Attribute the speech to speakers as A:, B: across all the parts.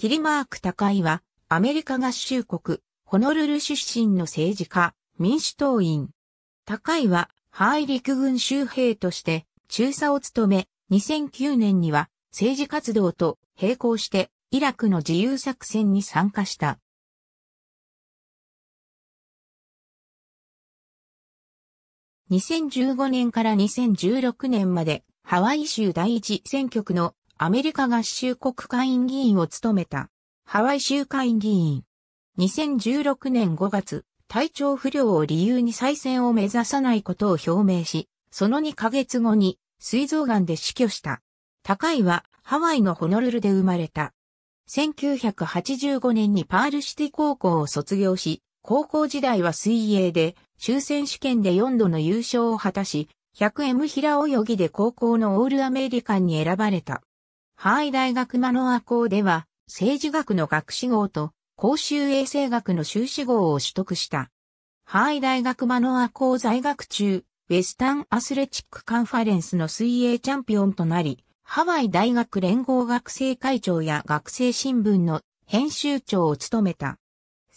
A: キリマーク高井は、アメリカ合衆国、ホノルル出身の政治家、民主党員。高井は、ハイ陸軍州兵として、中佐を務め、2009年には、政治活動と並行して、イラクの自由作戦に参加した。2015年から2016年まで、ハワイ州第一選挙区のアメリカ合衆国会員議員を務めた。ハワイ州会議員。2016年5月、体調不良を理由に再選を目指さないことを表明し、その2ヶ月後に、膵臓癌で死去した。高井は、ハワイのホノルルで生まれた。1985年にパールシティ高校を卒業し、高校時代は水泳で、終選手権で4度の優勝を果たし、100M 平泳ぎで高校のオールアメリカンに選ばれた。ハワイ大学マノア校では、政治学の学士号と公衆衛生学の修士号を取得した。ハワイ大学マノア校在学中、ウェスタンアスレチックカンファレンスの水泳チャンピオンとなり、ハワイ大学連合学生会長や学生新聞の編集長を務めた。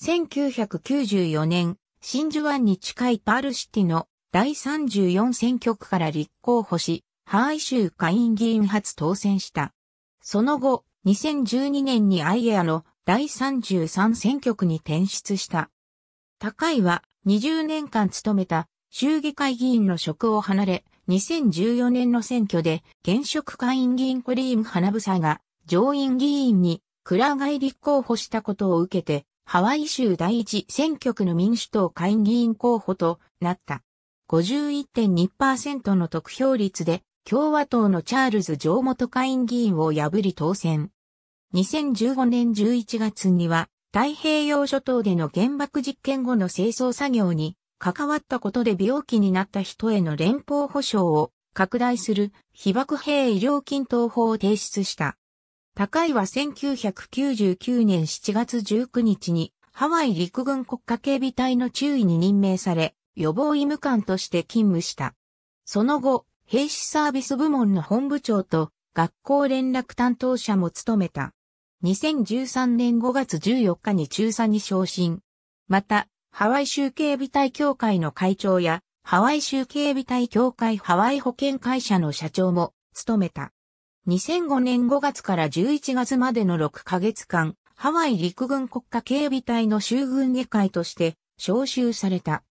A: 1994年、真珠湾に近いパールシティの第34選挙区から立候補し、ハワイ州下院議員初当選した。その後、2012年にアイエアの第33選挙区に転出した。高井は20年間務めた衆議会議員の職を離れ、2014年の選挙で現職会員議員コリーム・花房が上院議員にクラが立候補したことを受けて、ハワイ州第一選挙区の民主党会議員候補となった。51.2%の得票率で共和党のチャールズ・ジョー元下院議員を破り当選。2015年11月には、太平洋諸島での原爆実験後の清掃作業に関わったことで病気になった人への連邦保障を拡大する被爆兵医療均等法を提出した。高井は1999年7月19日にハワイ陸軍国家警備隊の注意に任命され、予防医務官として勤務した。その後、兵士サービス部門の本部長と学校連絡担当者も務めた。2013年5月14日に中佐に昇進。また、ハワイ州警備隊協会の会長や、ハワイ州警備隊協会ハワイ保険会社の社長も務めた。2005年5月から11月までの6ヶ月間、ハワイ陸軍国家警備隊の州軍議会として招集された。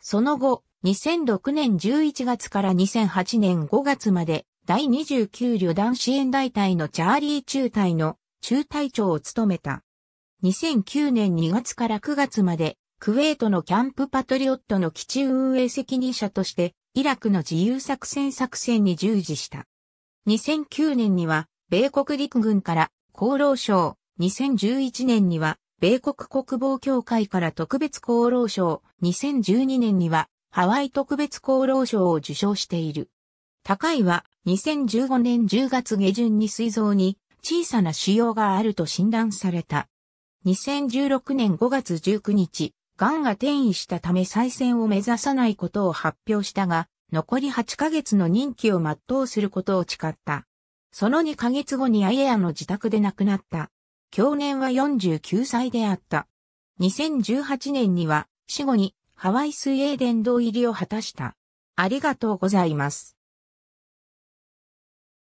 A: その後、2006年11月から2008年5月まで第29旅団支援大隊のチャーリー中隊の中隊長を務めた。2009年2月から9月までクウェートのキャンプパトリオットの基地運営責任者としてイラクの自由作戦作戦に従事した。2009年には米国陸軍から厚労省、2011年には米国国防協会から特別厚労省、2012年にはハワイ特別功労賞を受賞している。高井は2015年10月下旬に膵臓に小さな腫瘍があると診断された。2016年5月19日、癌が転移したため再選を目指さないことを発表したが、残り8ヶ月の任期を全うすることを誓った。その2ヶ月後にアイエアの自宅で亡くなった。去年は49歳であった。2018年には死後にハワイ水泳殿堂入りを果たした。ありがとうございます。